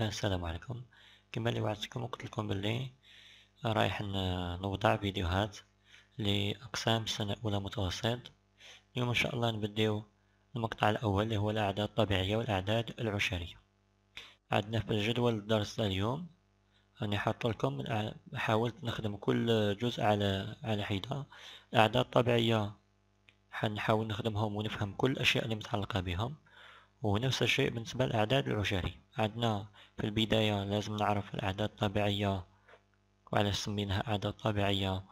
السلام عليكم كما اللي وعدتكم قلت لكم باللي رايح نوضع فيديوهات لاقسام سنه اولى متوسط اليوم ان شاء الله نبداو المقطع الاول اللي هو الاعداد الطبيعيه والاعداد العشريه عندنا في الجدول الدرس اليوم راني حاط لكم حاولت نخدم كل جزء على على حده الاعداد الطبيعيه حنحاول نخدمهم ونفهم كل الاشياء اللي متعلقه بهم ونفس الشيء بالنسبة للأعداد العشري عندنا في البداية لازم نعرف الأعداد الطبيعية وعلاش سميناها أعداد طبيعية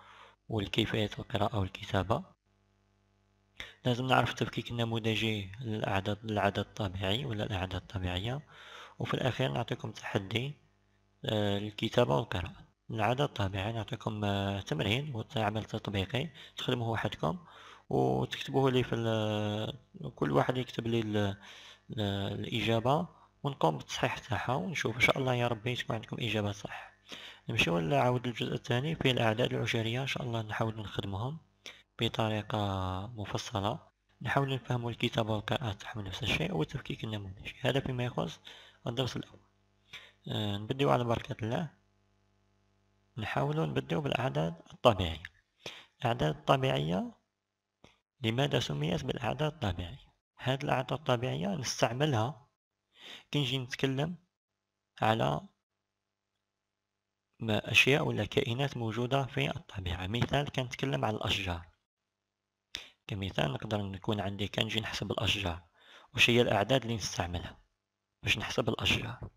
والكيفية القراءة والكتابة لازم نعرف التفكيك النموذجي للأعداد العدد الطبيعي ولا الأعداد الطبيعية وفي الأخير نعطيكم تحدي آه، الكتابة والقراءة العدد الطبيعي نعطيكم آه، تمرين وعمل تطبيقي تخدموه وحدكم وتكتبوه لي في كل واحد يكتب لي الاجابه ونقوم بالتصحيح تاعها ونشوف ان شاء الله يا ربي تكون عندكم اجابه صح نمشيو نعاود الجزء الثاني فيه الاعداد العشريه ان شاء الله نحاول نخدمهم بطريقه مفصله نحاول نفهم الكتابه والقراءه تاعهم نفس الشيء والتفكيك النموذجي هذا فيما يخص الدرس الاول آه، نبداو على بركه الله نحاول نبداو بالاعداد الطبيعيه الاعداد الطبيعيه لماذا سميت بالاعداد الطبيعيه هاد الأعطاء الطبيعية نستعملها كي نجي نتكلم على ما أشياء ولا كائنات موجودة في الطبيعة مثال كنتكلم على الأشجار كمثال نقدر نكون عندي كنجي نحسب الأشجار وش هي الأعداد اللي نستعملها باش نحسب الأشجار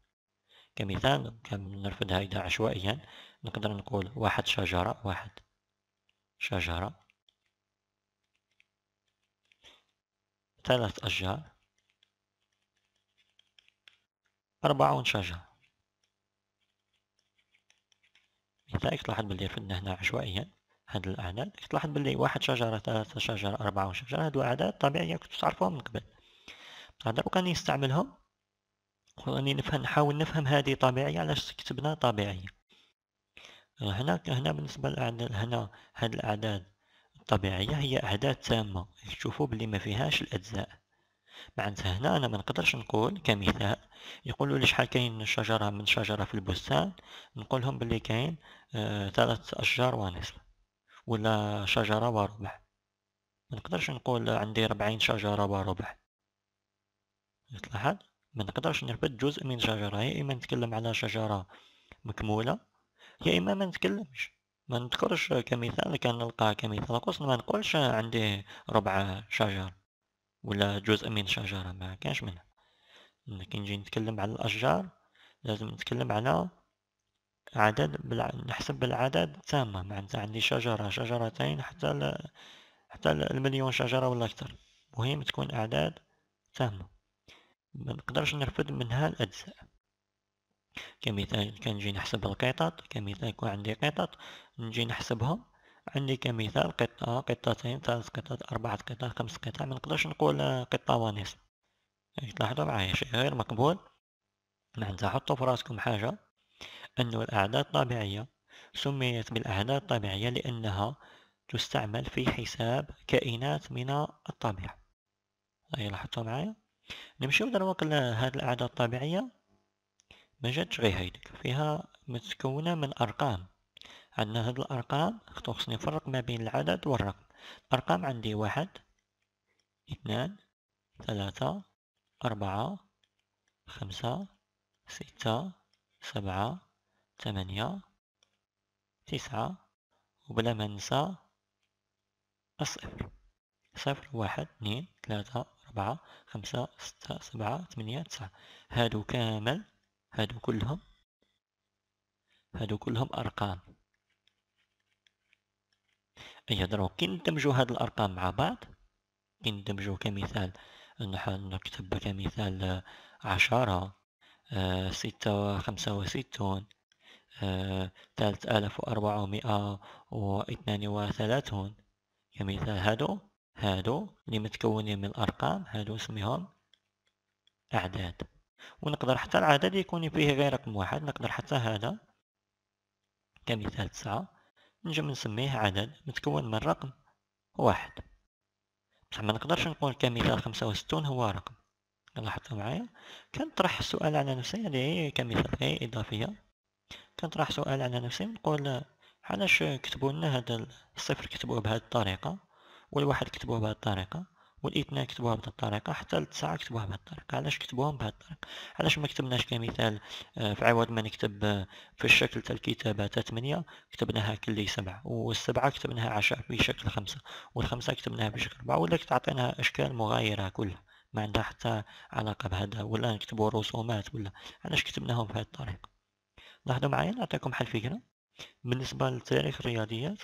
كمثال نرفضها إذا عشوائيا نقدر نقول واحد شجرة واحد شجرة ثلاث أشجار أربعون شجرة لذلك تلاحظ باللي رفدنا هنا عشوائيا هاد الأعداد تلاحظ باللي واحد شجرة ثلاثة شجرة أربعة شجرة هادو أعداد طبيعية كنت تعرفوهم من قبل هذا راني نستعملهم وراني نفهم نحاول نفهم هذه طبيعية علاش كتبنا طبيعية هنا هنا بالنسبة للأعداد هنا هاد الأعداد طبيعية هي أعداد تامة تشوفوا بلي ما فيهاش الأجزاء معناتها هنا أنا ما نقدرش نقول كمثال يقولوا لي شحال كاين شجرة من شجرة في البستان نقولهم بلي كاين آه ثلاث أشجار ونصف ولا شجرة وربع ما نقدرش نقول عندي ربعين شجرة وربع تلاحظ ما نقدرش نربط جزء من شجرة يا إما نتكلم على شجرة مكمولة يا إما ما نتكلمش ما نذكرش كمثال نلقى كمثال قوس ما نقولش عندي ربع شجر ولا جزء من شجرة ما كانش منها كي نجي نتكلم على الأشجار لازم نتكلم على عدد بالع... نحسب بالعدد تامة معناتها عندي شجرة شجرتين حتى ل... حتى المليون شجرة ولا أكثر مهم تكون أعداد تامة ما نقدرش نرفد منها الأجزاء كمثال كنجي نحسب القطط كمثال يكون عندي قطط نجي نحسبهم عندي كمثال قطة قطتين ثلاث قطط أربعة قطط خمس قطع ما نقدرش نقول قطة ونص تلاحظوا معايا شيء غير مقبول معناتها حطوا في راسكم حاجة أنه الأعداد الطبيعية سميت بالأعداد الطبيعية لأنها تستعمل في حساب كائنات من الطبيعة هاي لاحظتوا معايا نمشيو دروك لهذه الأعداد الطبيعية ما جاتش غير هيدك فيها متكونة من أرقام عندنا هاد الأرقام خصني نفرق ما بين العدد والرقم الأرقام عندي واحد اثنان ثلاثة أربعة خمسة ستة سبعة ثمانية تسعة وبلا ما ننسى الصفر صفر واحد اثنين ثلاثة أربعة خمسة ستة سبعة ثمانية تسعة هادو كامل هادو كلهم هادو كلهم ارقام اي درو كي ندمجوا هاد الارقام مع بعض كي ندمجوا كمثال نحن نكتب كمثال آه، عشرة آه، ستة وخمسة وستون ثلاث آه، آلاف وأربعمائة واثنان وثلاثون كمثال هادو هادو اللي متكونين من الأرقام هادو اسمهم أعداد ونقدر حتى العدد يكون فيه غير رقم واحد نقدر حتى هذا كمثال تسعة نجم نسميه عدد متكون من رقم واحد بصح ما نقدرش نقول كمثال خمسة وستون هو رقم لاحظتوا معايا كنطرح سؤال على نفسي هذه كمثال غير إضافية كنطرح سؤال على نفسي نقول علاش كتبوا لنا هذا الصفر كتبوه بهذه الطريقة والواحد كتبوه بهذه الطريقة والاثنين كتبوها بهذه الطريقه حتى التسعه كتبوها بهذه الطريقه علاش كتبوهم بهذه الطريقه علاش ما كتبناش كمثال آه، في عوض ما نكتب آه، في الشكل تاع الكتابه تاع 8 كتبناها كلي 7 والسبعه كتبناها 10 بشكل 5 والخمسه كتبناها بشكل 4 ولا كتعطينا اشكال مغايره كلها ما عندها حتى علاقه بهذا ولا نكتبوا رسومات ولا علاش كتبناهم بهذه الطريقه لاحظوا معايا نعطيكم حل فكره بالنسبه لتاريخ الرياضيات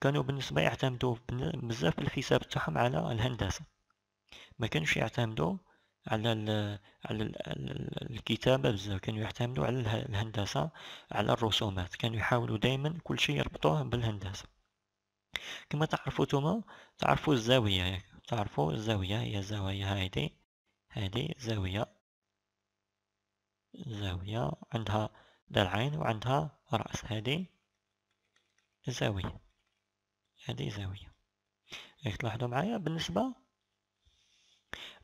كانوا بالنسبة يعتمدوا بزاف الحساب تاعهم على الهندسة ما كانش يعتمدوا على الـ على الـ الكتابة بزاف كانوا يعتمدوا على الهندسة على الرسومات كانوا يحاولوا دائما كل شيء يربطوه بالهندسة كما تعرفوا توما تعرفوا الزاوية ياك تعرفوا الزاوية هي الزاوية هذه هذه زاوية زاوية عندها درعين وعندها رأس هذه زاوية هذه زاوية راح إيه، تلاحظوا معايا بالنسبة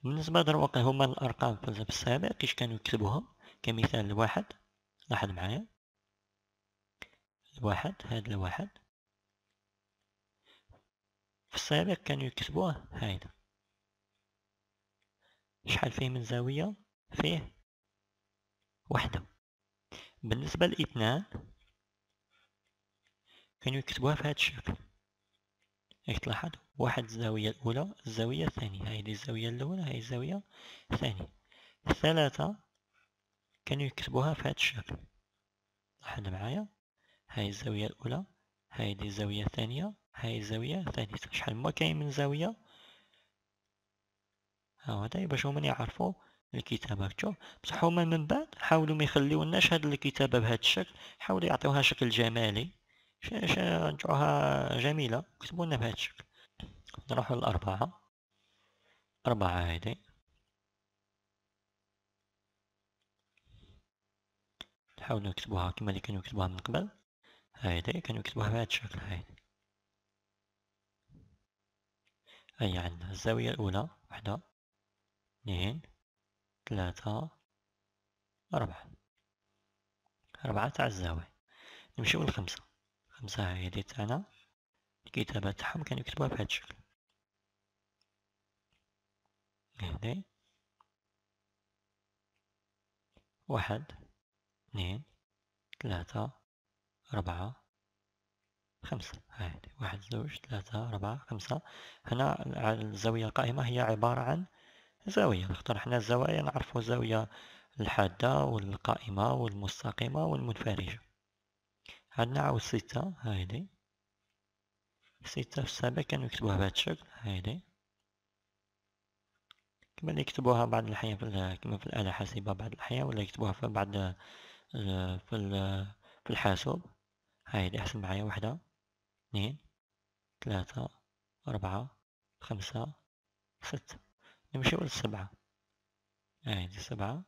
بالنسبة دروك هما الأرقام في السابق كيش كانوا يكتبوهم كمثال الواحد لاحظ معايا الواحد هذا الواحد في السابق كانوا يكتبوه هايدا شحال فيه من زاوية فيه وحدة بالنسبة لاثنان كانوا يكتبوها في هذا الشكل راح تلاحظ واحد الزاوية الأولى الزاوية الثانية هذه الزاوية الأولى هاي الزاوية الثانية الثلاثة كانوا يكتبوها في هذا الشكل لاحظ معايا هاي الزاوية الأولى هاي الزاوية الثانية هاي الزاوية الثانية شحال ما كاين من زاوية ها هذا باش هما يعرفوا الكتابة شوف بصح هما من بعد حاولوا ما يخليولناش هاد الكتابة بهاد الشكل حاولوا يعطيوها شكل جمالي نتوعها جميلة كتبوا لنا بهذا الشكل نروحوا للأربعة أربعة هادي نحاولو نكتبوها كما اللي كانوا يكتبوها من قبل هادي كانوا يكتبوها بهذا الشكل هادي هيا عندنا الزاوية الأولى وحدة اثنين ثلاثة أربعة أربعة تاع الزاوية نمشيو لخمسة خمسة هادي تاعنا الكتابة تاعهم كانو يكتبوها بهاد الشكل هادي واحد اثنين ثلاثة أربعة خمسة هادي واحد زوج ثلاثة أربعة خمسة هنا الزاوية القائمة هي عبارة عن زاوية نختار حنا الزوايا نعرفو الزاوية الحادة والقائمة والمستقيمة والمنفرجة عندنا عاود ستة هايدي ستة في السابع كانوا يكتبوها بهذا الشكل هايدي كما اللي يكتبوها بعض الأحيان في كما في الآلة الحاسبة بعض الأحيان ولا يكتبوها في بعض آه، في في الحاسوب هايدي أحسن معايا وحدة اثنين ثلاثة أربعة خمسة ستة نمشيو للسبعة هايدي سبعة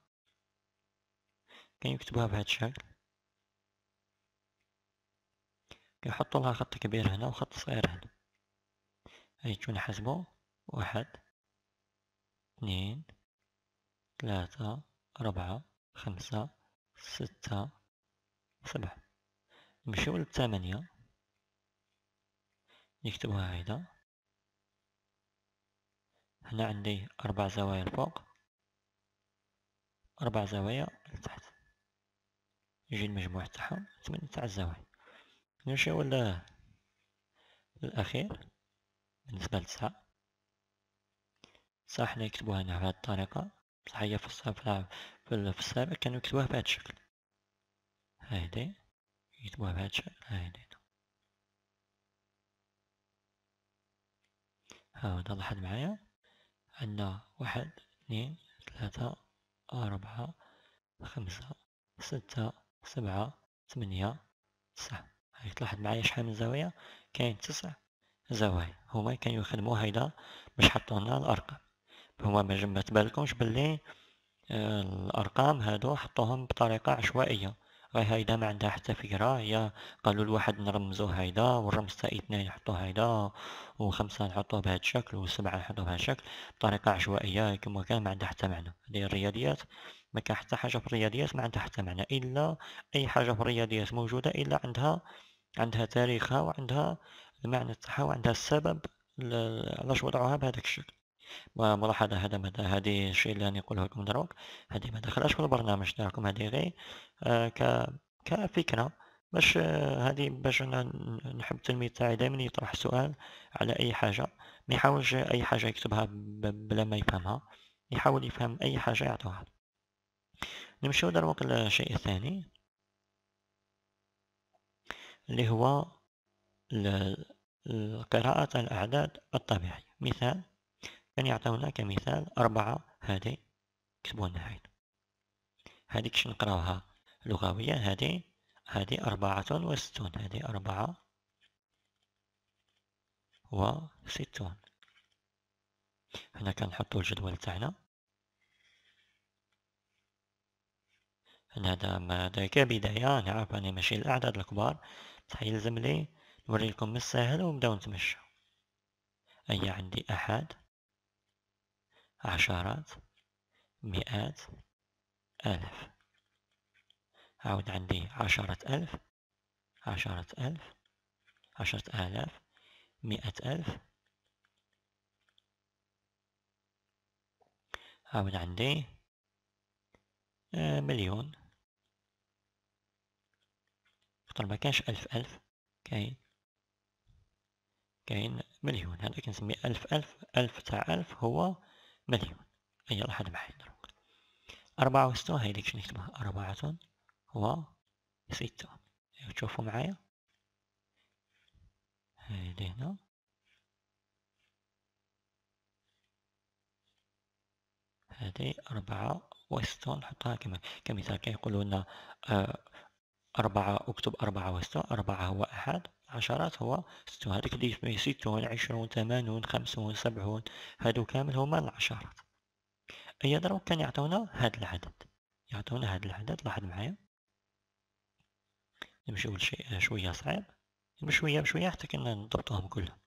كان يكتبوها بهذا الشكل كنحطو لها خط كبير هنا وخط صغير هنا هيجو نحسبو واحد اثنين ثلاثة أربعة خمسة ستة سبعة نمشيو للثمانية نكتبوها هيدا هنا عندي أربع زوايا الفوق أربع زوايا لتحت يجي المجموع تاعهم ثمانية تاع الزوايا نمشيو الأخير بالنسبة لتسعة صح حنا يكتبوها هنا بهاد الطريقة بصح هي في السابق كانوا يكتبوها بهاد الشكل هايدي يكتبوها بهاد الشكل هايدي هاو لاحظ معايا عندنا واحد اثنين ثلاثة أربعة خمسة ستة سبعة ثمانية تسعة تلاحظ معايا شحال من زاوية كاين تسع زوايا هما كانوا يخدموا هيدا باش حطوا لنا الارقام هما ما ما بلي باللي آه، الارقام هادو حطوهم بطريقه عشوائيه راه هيدا ما عندها حتى فكره هي قالوا لواحد نرمزو هيدا والرمز تاع اثنين نحطو هيدا وخمسه نحطوه بهذا الشكل وسبعه نحطوه بهذا الشكل بطريقه عشوائيه كما كان ما عندها حتى معنى هذه الرياضيات ما كان حتى حاجه في الرياضيات ما عندها حتى معنى الا اي حاجه في الرياضيات موجوده الا عندها عندها تاريخها وعندها المعنى تاعها وعندها السبب علاش وضعوها بهذاك الشكل وملاحظة هذا مدى هذه الشيء اللي راني نقوله لكم دروك هذه ما دخلاش في البرنامج تاعكم هذه غير آه، ك كفكرة باش آه، هذه باش انا نحب التلميذ تاعي دائما يطرح سؤال على اي حاجة ما يحاولش اي حاجة يكتبها بلا ما يفهمها يحاول يفهم اي حاجة يعطوها نمشيو دروك للشيء الثاني اللي هو قراءة الأعداد الطبيعية مثال كان يعطونا كمثال أربعة هذه كتبوا لنا هاي هذيك باش نقراوها لغويا هذه هذه أربعة وستون هذه أربعة وستون هنا كنحطو الجدول تاعنا هذا ما كبداية نعرف أني ماشي الأعداد الكبار حيلزم لي نوريلكم من الساهل ونبداو نتمشى أي عندي أحد عشرات مئات ألف عاود عندي عشرة ألف عشرة ألف عشرة آلاف مئة ألف عاود عندي آه، مليون خاطر ما كانش ألف ألف كاين كاين مليون هذا كنسمي ألف ألف ألف تاع ألف هو مليون أي لاحظ معايا دروك أربعة وستون هاي ديك نكتبها أربعة هو ستون تشوفوا معايا هادي هنا هذه أربعة وستون نحطها كما كمثال كيقولوا لنا آه، أربعة أكتب أربعة وستة أربعة هو أحد عشرات هو ستون هذوك اللي يسميه ستون عشرون ثمانون خمسون سبعون هادو كامل هما العشرات أيا دروك كان يعطونا هاد العدد يعطونا هاد العدد لاحظ معايا نمشيو لشيء آه، شوية صعيب بشوية بشوية حتى كنا نضبطوهم كلهم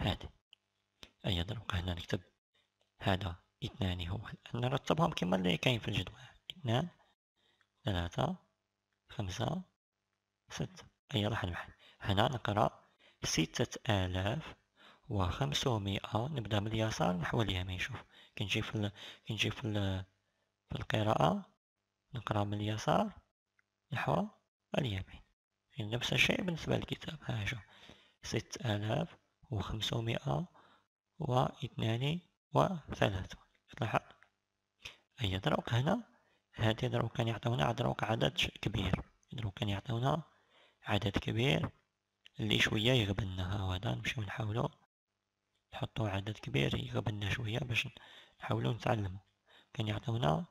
هادي أيا دروك هنا نكتب هذا اثنان هو نرتبهم كما اللي كاين في الجدول اثنان ثلاثة خمسة ستة أي راح نمحي هنا نقرأ ستة آلاف وخمسمائة نبدأ من اليسار نحو اليمين شوف كي نجي في ال... كي نجي في, ال... في القراءة نقرأ من اليسار نحو اليمين يعني نفس الشيء بالنسبة للكتاب ها شوف ستة آلاف وخمسمائة واثنان وثلاثة لاحظ أي دروك هنا هذه دروك كان يعطيونا دروك عدد كبير دروك كان يعطيونا عدد كبير اللي شويه يغبلنا ها هذا نمشيو نحاولو نحطو عدد كبير يغبلنا شويه باش نحاولو نتعلمو كان يعطيونا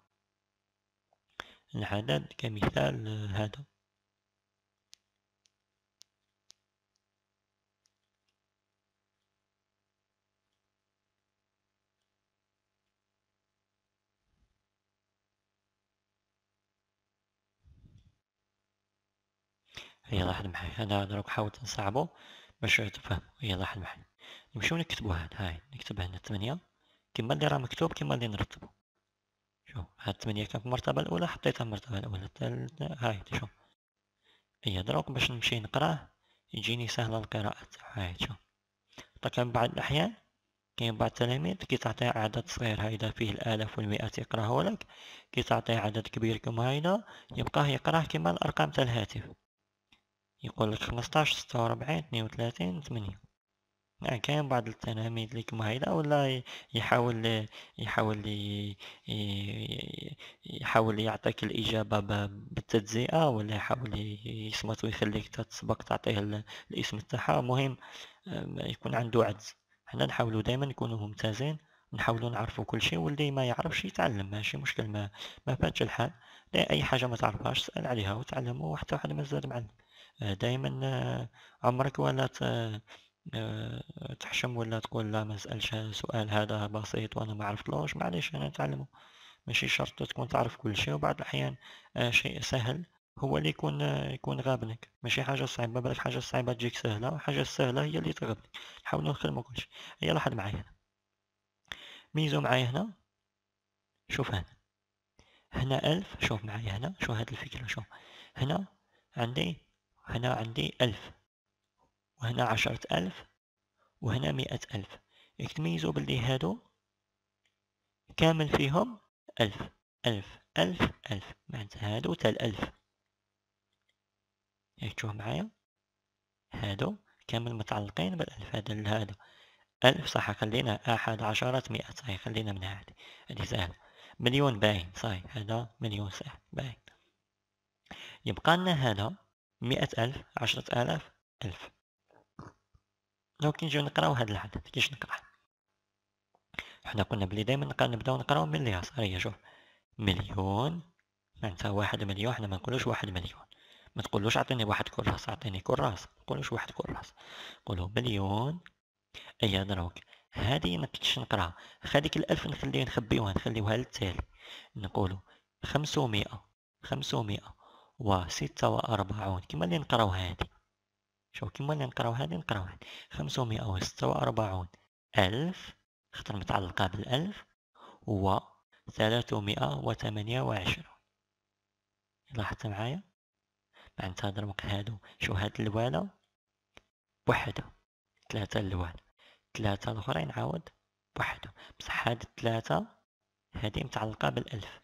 العدد كمثال هذا يلا حل محل هذا هذا راك حاولت نصعبو باش تفهمو يلا حل محل نمشيو نكتبو هاد هاي نكتب هنا ثمانية كيما اللي راه مكتوب كيما اللي نرتبو شوف هاد ثمانية كانت في المرتبة الأولى حطيتها المرتبة الأولى التالتة هاي تشوف هي دروك باش نمشي نقراه يجيني سهلة القراءة هاي تشوف حتى طيب، بعض الأحيان كاين بعض التلاميذ كي تعطيه عدد صغير هيدا فيه الالاف والمئات يقراه لك كي تعطيه عدد كبير كما هيدا يبقاه يقراه كما الارقام تاع الهاتف يقول لك 15 46 32 8 نعم كاين بعض التلاميذ اللي كما هيدا ولا يحاول يحاول يحاول يعطيك الإجابة بالتجزئة ولا يحاول يصمت ويخليك تسبق تعطيه الاسم تاعها مهم آه، يكون عنده عجز حنا نحاولوا دائما نكونوا ممتازين نحاولوا نعرفوا كل شيء واللي ما يعرفش يتعلم ماشي مشكل ما ما فاتش الحال لا اي حاجه ما تعرفهاش سال عليها وتعلم وحتى واحد مازال معلم دائما عمرك آه، ولا آه، تحشم ولا تقول لا ما سألش هذا هذا بسيط وانا ما عرفتلوش معليش انا نتعلمه ماشي شرط تكون تعرف كل شيء وبعض الاحيان آه، شيء سهل هو اللي يكون يكون غابنك ماشي حاجه صعيبه بالك حاجه صعيبه تجيك سهله حاجه سهله هي اللي تغبنك نحاولوا نخدموا كلشي يلا لاحظ معايا هنا ميزو معايا هنا شوف هنا هنا ألف شوف معايا هنا شوف هاد الفكرة شوف هنا عندي هنا عندي ألف وهنا عشرة ألف وهنا مئة ألف يتميزوا باللي هادو كامل فيهم ألف ألف ألف ألف معناتها هادو تال ألف ياك تشوف معايا هادو كامل متعلقين بالألف هذا لهذا ألف صح خلينا أحد عشرة مئة صحيح خلينا من هادي هادي سهل مليون باين صحيح هذا مليون سهل باين يبقى لنا هذا مئة ألف عشرة آلاف ألف لو كي نجيو نقراو هاد العدد كيش نقرا حنا قلنا بلي دايما نبداو نقراو من اللي يا شوف مليون معناتها واحد مليون حنا ما نقولوش واحد مليون ما تقولوش عطيني واحد كراس عطيني كراس ما نقولوش واحد كراس نقولو مليون اي دروك هادي مكنتش نقراها هذيك الالف نخليه نخبيوها نخليوها للتالي نقولو خمسمائة خمسمائة و وأربعون كيما اللي نقراو هادي شوف كيما اللي نقراو هادي نقراو هادي 546 وأربعون ألف خطر متعلقة بالألف و 328 وعشرون لاحظت معايا مع دروك هادو شو هاد اللوالة بوحدو ثلاثة اللوالة ثلاثة الأخرين عاود بوحدو بصح هاد الثلاثة هادي متعلقة بالألف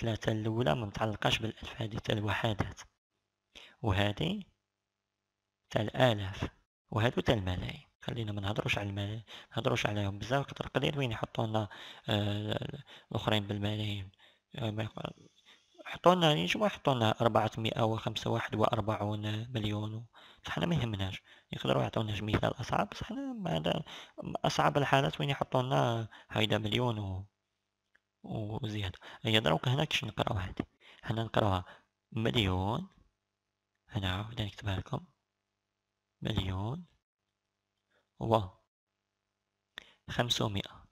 ثلاثة الأولى ما متعلقاش بالألف هذه تاع الوحدات وهذه تاع الآلاف وهادو تاع الملايين خلينا ما نهضروش على الملايين نهضروش عليهم بزاف قدر قليل وين يحطوا لنا آه، الآخرين بالملايين حطوا لنا مئة وخمسة لنا وأربعون مليون صحنا ما يهمناش يقدروا يعطوناش مثال أصعب بصح ما أصعب الحالات وين يحطوا لنا هيدا مليون و وزيادة هي دروك هنا كش نقراو هادي هنا نقراوها مليون هنا عاود نكتبها لكم مليون و خمسمائة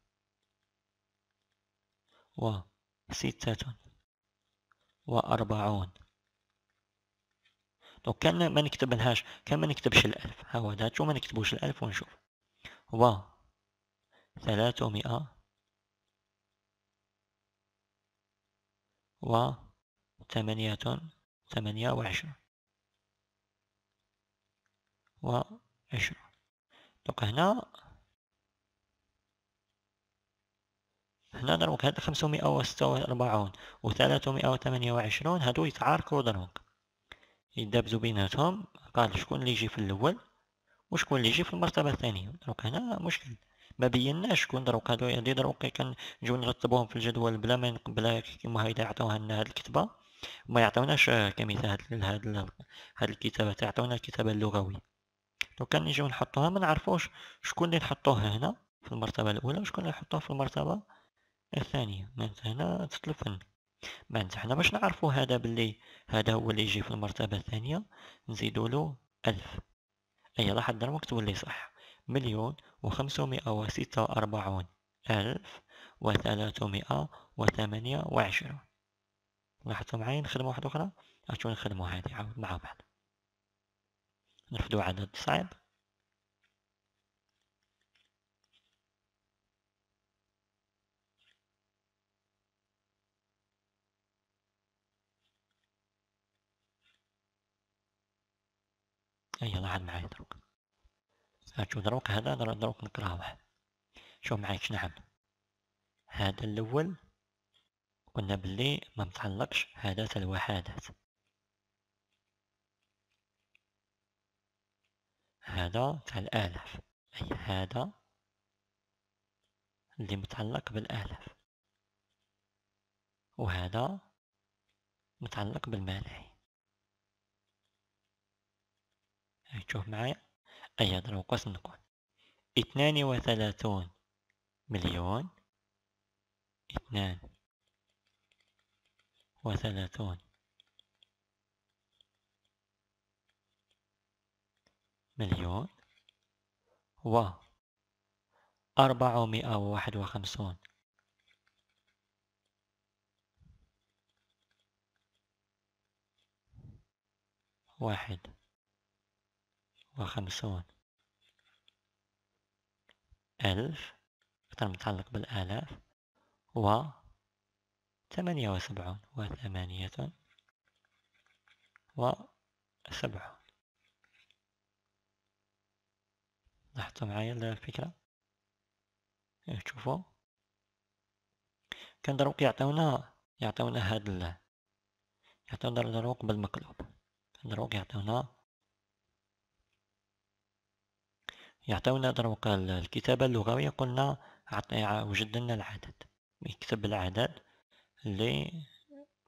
و ستة وأربعون دونك كان ما نكتبلهاش كان ما نكتبش الألف ها هو داتو ما نكتبوش الألف ونشوف و ثلاثمائة وثمانية ثمانية وعشرة وعشرة دونك هنا هنا دروك هاد خمسمائة وستة وأربعون وثلاثمائة وثمانية وعشرون هادو يتعاركو دروك يدابزو بيناتهم قال شكون اللي يجي في الأول وشكون اللي يجي في المرتبة الثانية دروك هنا مشكل ما بيناش شكون دروك هادو هادي يعني دروك كان نجيو نرتبوهم في الجدول بلا ما بلا كيما هيدا عطاوها لنا هاد الكتبه ما يعطيوناش كمثال هاد هاد الكتابه تعطونا الكتابه اللغويه لو كان نجيو نحطوها ما نعرفوش شكون اللي نحطوه هنا في المرتبه الاولى وشكون اللي نحطوه في المرتبه الثانيه معناتها هنا تتلفن معناتها حنا باش نعرفو هذا باللي هذا هو اللي يجي في المرتبه الثانيه نزيدو له ألف اي لاحظ درك تولي صح مليون وخمسمائة وستة وأربعون ألف وثلاثمائة وثمانية وعشرون لاحظتوا معايا نخدمو واحدة أخرى أشو نخدمو هادي عاود مع بعض نرفدو عدد صعب يلا عاد معايا دروك هتشوف دروك هذا دروك نكرهوه شوف معايا شنعم هذا الاول قلنا بلي ما متعلقش حدث الوحدات هذا تاع الالاف اي هذا اللي متعلق بالالاف وهذا متعلق بالملايين هاي تشوف معايا أي أضرب قوس نكون اثنان وثلاثون مليون اثنان وثلاثون مليون و أربعمائة وواحد وخمسون واحد وخمسون ألف أكثر متعلق بالآلاف و ثمانية وسبعون وثمانية وسبعون لاحظتوا معايا الفكرة إيه، شوفوا كان دروك يعطيونا يعطيونا هاد يعطيونا دروك بالمقلوب دروك يعطيونا يعطيونا دروك الكتابة اللغوية قلنا وجد لنا العدد يكتب العدد اللي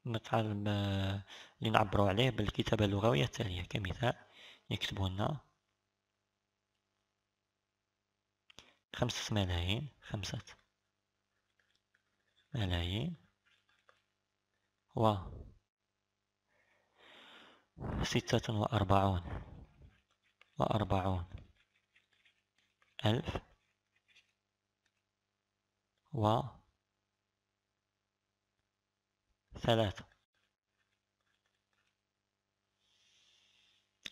نتعلم اللي نعبرو عليه بالكتابة اللغوية التالية كمثال نكتبو لنا خمسة ملايين خمسة ملايين و ستة وأربعون وأربعون ألف و ثلاثة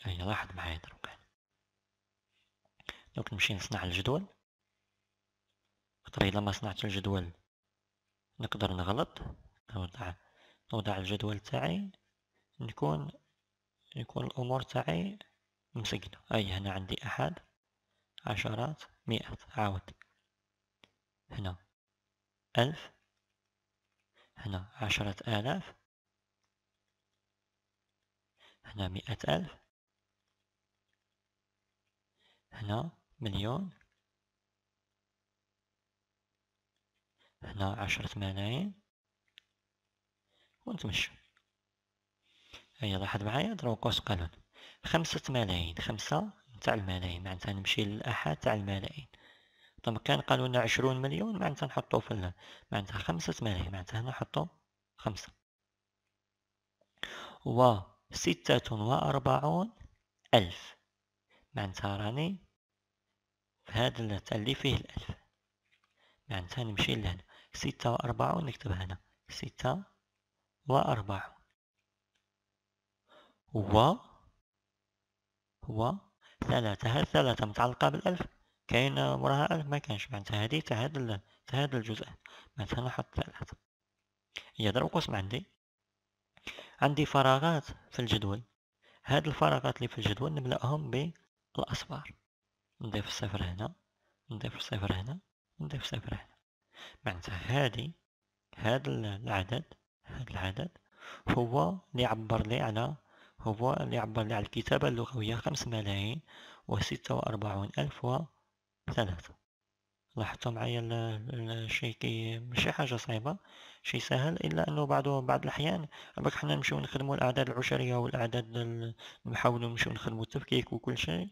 أي لاحظ معايا دروك دونك نمشي نصنع الجدول خاطر إلا ما صنعت الجدول نقدر نغلط نوضع نوضع الجدول تاعي نكون يكون الأمور تاعي مسجلة أي هنا عندي أحد عشرات مئة عاود هنا ألف هنا عشرة آلاف هنا مئة ألف هنا مليون هنا عشرة ملايين ونتمشى هيا لاحظ معايا دروكوس قوس قانون خمسة ملايين خمسة تاع الملايين معناتها نمشي للاحاد تاع الملايين طب كان قالوا لنا عشرون مليون معناتها نحطو في ال معناتها خمسة ملايين معناتها هنا نحطو خمسة و ستة وأربعون ألف معناتها راني في هذا اللي فيه الألف معناتها نمشي لهنا ستة وأربعون نكتب هنا ستة وأربعون و هو ثلاثة هل ثلاثة متعلقة بالألف كاين وراها ألف ما كانش معناتها هادي تهاد هاد تهاد الجزء معناتها نحط ثلاثة يقدر قسم عندي عندي فراغات في الجدول هاد الفراغات اللي في الجدول نملأهم بالأصفار نضيف صفر هنا نضيف صفر هنا نضيف صفر هنا معناتها هادي هاد العدد هاد العدد هو اللي يعبر لي على هو يعبر لي على الكتابة اللغوية خمس ملايين وستة وأربعون ألف وثلاثة لاحظتوا معايا الشيء كي ماشي حاجة صعيبة شي سهل إلا أنه بعض بعض الأحيان راك حنا نمشيو نخدمو الأعداد العشرية والأعداد نحاولو نمشيو نخدمو التفكيك وكل شيء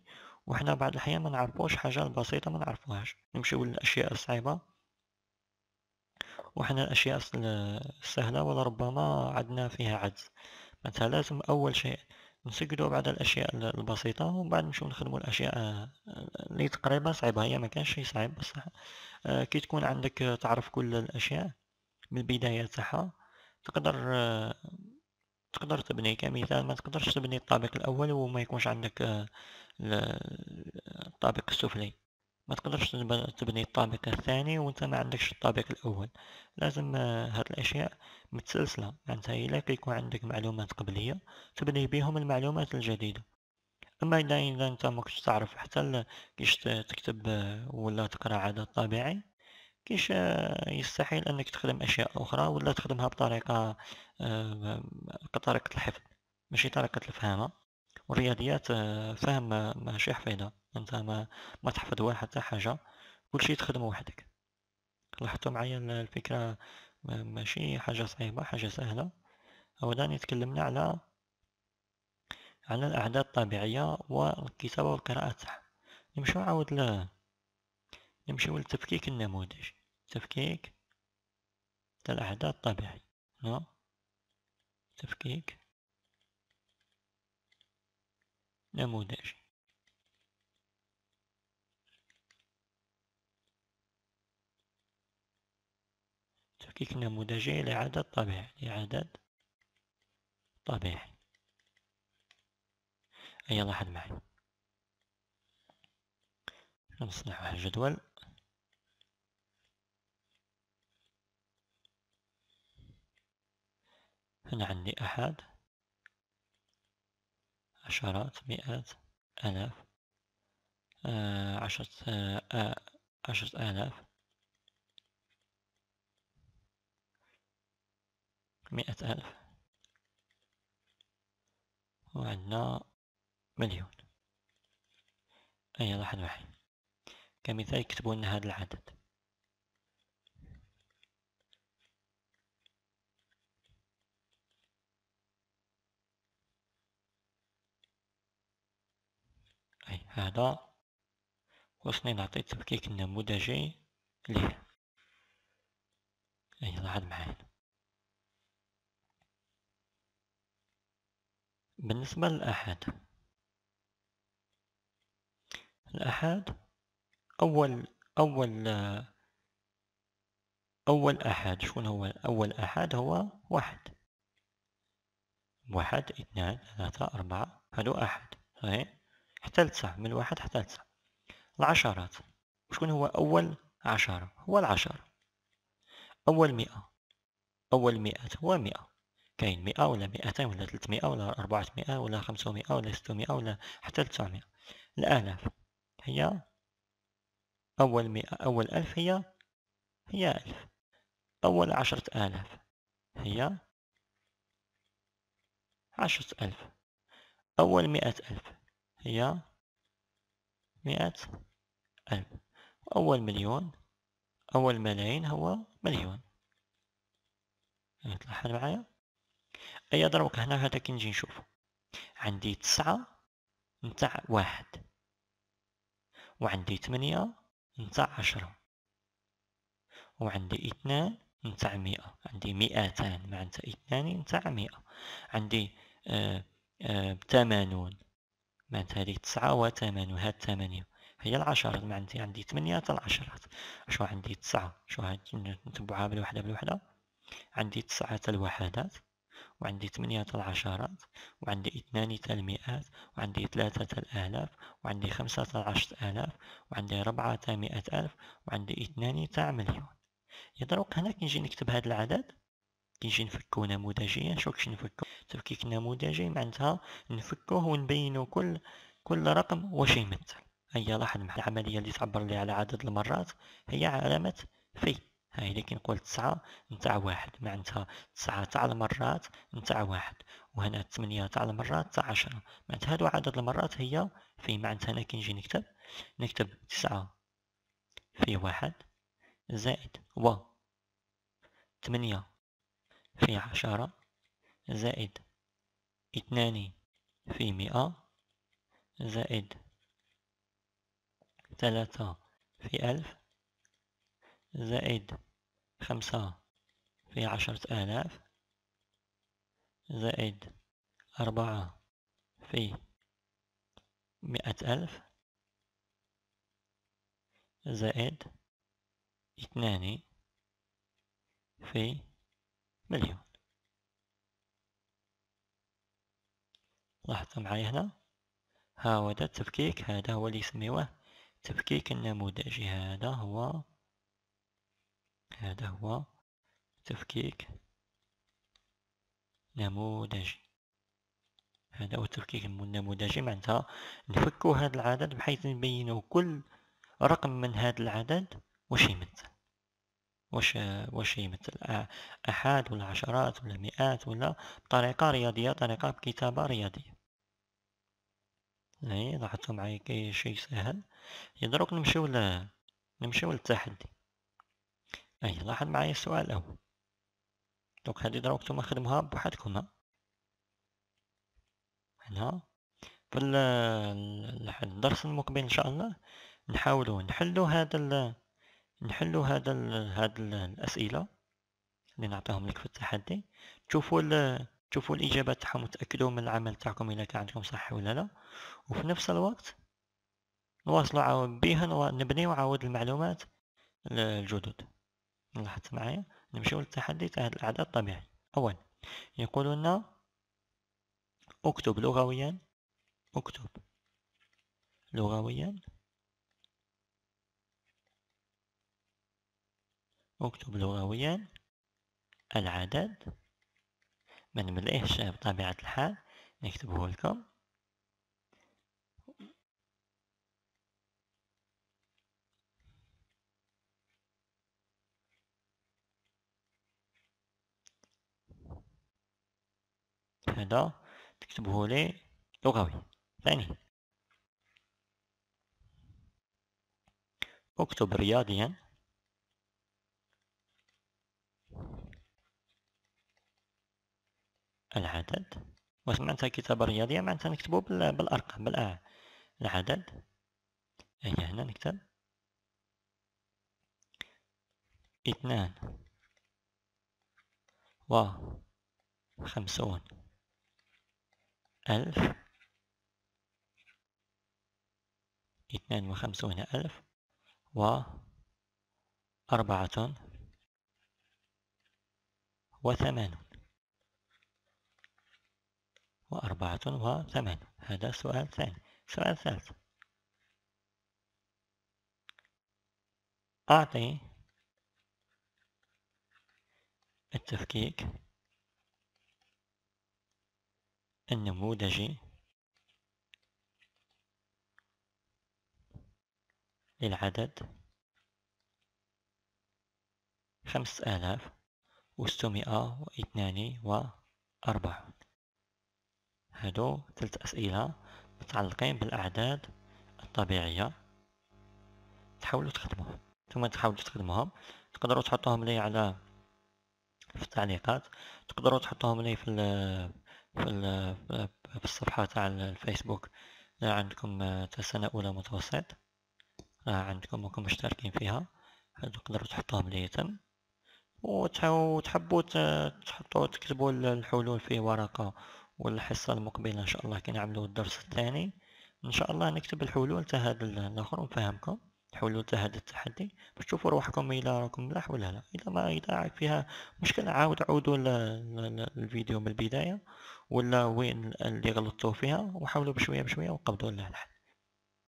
وحنا بعض الأحيان ما نعرفوش حاجة البسيطة ما نعرفوهاش نمشيو للأشياء الصعيبة وحنا الأشياء السهلة ولربما عدنا فيها عجز معنتها لازم أول شيء نسجلوا بعض الأشياء البسيطة ومن بعد نمشيو نخدموا الأشياء اللي تقريبا صعيبة هي ما كانش شي صعيب بصح آه، كي تكون عندك آه، تعرف كل الأشياء من البداية تاعها تقدر آه، تقدر تبني كمثال ما تقدرش تبني الطابق الأول وما يكونش عندك الطابق السفلي ما تقدرش تبني الطابق الثاني وانت ما عندكش الطابق الاول لازم آه، هاد الاشياء متسلسله معناتها الا كيكون عندك معلومات قبليه تبني بهم المعلومات الجديده اما اذا اذا انت ما كنتش تعرف حتى كيش تكتب آه، ولا تقرا عدد طبيعي كيش آه، يستحيل انك تخدم اشياء اخرى ولا تخدمها بطريقه كطريقه الحفظ ماشي طريقه الفهامه والرياضيات فهم ماشي حفيظه انت ما تحفظ ولا حتى حاجة كلشي تخدم وحدك لاحظتوا معايا الفكرة ماشي حاجة صعيبة حاجة سهلة أولا تكلمنا على على الأعداد الطبيعية والكتابة والقراءة تاعها نمشيو عاود ل نمشيو لتفكيك النموذج تفكيك تاع الأعداد الطبيعية تفكيك نموذج تلك نموذجي لعدد طبيعي لعدد طبيعي أي لاحظ معي نصنع واحد الجدول هنا عندي أحد عشرات مئات آلاف آه عشرة آه, آه، عشرة آلاف مئة ألف وعندنا مليون أي واحد واحد كمثال يكتبوا لنا هذا العدد أي هذا وصلنا نعطي تفكيك النموذجي ليه أي لاحظ معايا بالنسبة للأحد الأحد أول أول أول أحد شكون هو أول أحد هو واحد واحد اثنان ثلاثة أربعة هادو أحد صحيح حتى لتسعة من واحد حتى لتسعة العشرات شكون هو أول عشرة هو العشرة أول مئة أول مئة هو مئة كاين مئة ولا مئتين ولا مئة ولا مئة ولا مئة ولا ست مئة ولا حتى تسع مئة الآلاف هي أول مئة أول ألف هي هي ألف أول عشرة آلاف هي عشرة ألف أول مئة ألف هي مئة ألف أول مليون أول ملايين هو مليون يطلع حال معايا ايا دروك هنا هذا كي نجي نشوفو عندي تسعة نتاع واحد وعندي ثمانية نتاع عشرة وعندي اثنان نتاع مئة عندي مئتان معنتها اثنان نتاع مئة عندي آه آه ثمانون هادي هذه تسعة وثمانون هاد ثمانية هي العشرة معناتها عندي ثمانية العشرات شو عندي تسعة شو هاد نتبعها بالوحدة بالوحدة عندي تسعة الوحدات وعندي ثمانية العشرات وعندي اثنان المئات وعندي ثلاثة الآلاف وعندي خمسة عشر آلاف وعندي ربعة مئة ألف وعندي اثنان مليون يضرب هنا كي نجي نكتب هذا العدد كي نجي نفكو نموذجيا شو كش نفكو تفكيك نموذجي معناتها نفكوه ونبينو كل كل رقم واش يمثل هيا لاحظ العملية اللي تعبر لي على عدد المرات هي علامة في هاي الا كنقول تسعة نتاع واحد معناتها تسعة تاع المرات نتاع واحد وهنا ثمانية تاع المرات تاع عشرة معناتها هادو عدد المرات هي في معناتها انا كي نجي نكتب نكتب تسعة في واحد زائد و ثمانية في عشرة زائد اثنان في مئة زائد ثلاثة في ألف زائد خمسة في عشرة آلاف زائد أربعة في مئة ألف زائد اثنان في مليون لاحظت معايا هنا هذا التفكيك هذا هو اللي يسميوه تفكيك النموذجي هذا هو هذا هو تفكيك نموذجي هذا هو التفكيك النموذجي معناتها نفكوا هذا العدد بحيث نبينوا كل رقم من هذا العدد واش يمثل واش واش يمثل احاد ولا عشرات ولا مئات ولا بطريقه رياضيه طريقه بكتابه رياضيه هاي لاحظتوا معايا كاين شيء سهل دروك نمشيو ل نمشيو للتحدي أي لاحظ معايا السؤال الأول دونك هادي دروك نتوما خدموها بوحدكم ها هنا في الدرس المقبل إن شاء الله نحاولوا نحلوا هذا نحلوا هذا هذا الأسئلة اللي نعطيهم لك في التحدي تشوفوا تشوفوا الإجابات تاعهم وتأكدوا من العمل تاعكم إذا كان عندكم صح ولا لا وفي نفس الوقت نواصلوا بها نبنيو عاود المعلومات الجدد لاحظت معايا نمشيو للتحدي تاع الأعداد الطبيعي أولا يقول لنا اكتب لغويا اكتب لغويا اكتب لغويا العدد ما نملئهش بطبيعة الحال نكتبه لكم هذا تكتبه لي لغوي ثاني اكتب رياضيا العدد واش معناتها كتابة رياضية معناتها نكتبو بالأرقام بالأ آه. العدد هي هنا نكتب اثنان وخمسون ألف اثنان وخمسون ألف وأربعة وثمانون وأربعة وثمانون هذا سؤال ثاني سؤال ثالث أعطي التفكيك النموذج للعدد خمس آلاف وستمائة واثنان وأربعة هادو ثلاث أسئلة متعلقين بالأعداد الطبيعية تحاولوا تخدموهم ثم تحاولوا تخدموهم تقدروا تحطوهم لي على في التعليقات تقدروا تحطوهم لي في في الصفحة تاع الفيسبوك راه عندكم آه، سنة أولى متوسط راه عندكم وكم مشتركين فيها تقدروا تحطوهم لي تم وتحبوا تحطوا تكتبوا الحلول في ورقة والحصة المقبلة إن شاء الله نعملو الدرس الثاني إن شاء الله نكتب الحلول تاع هاد الآخر ونفهمكم تحاولوا هذا التحدي باش تشوفوا روحكم الى راكم ملاح ولا لا اذا ما اذا فيها مشكل عاود عودوا الفيديو من البدايه ولا وين اللي غلطتوا فيها وحاولوا بشويه بشويه وقبضوا لها الحل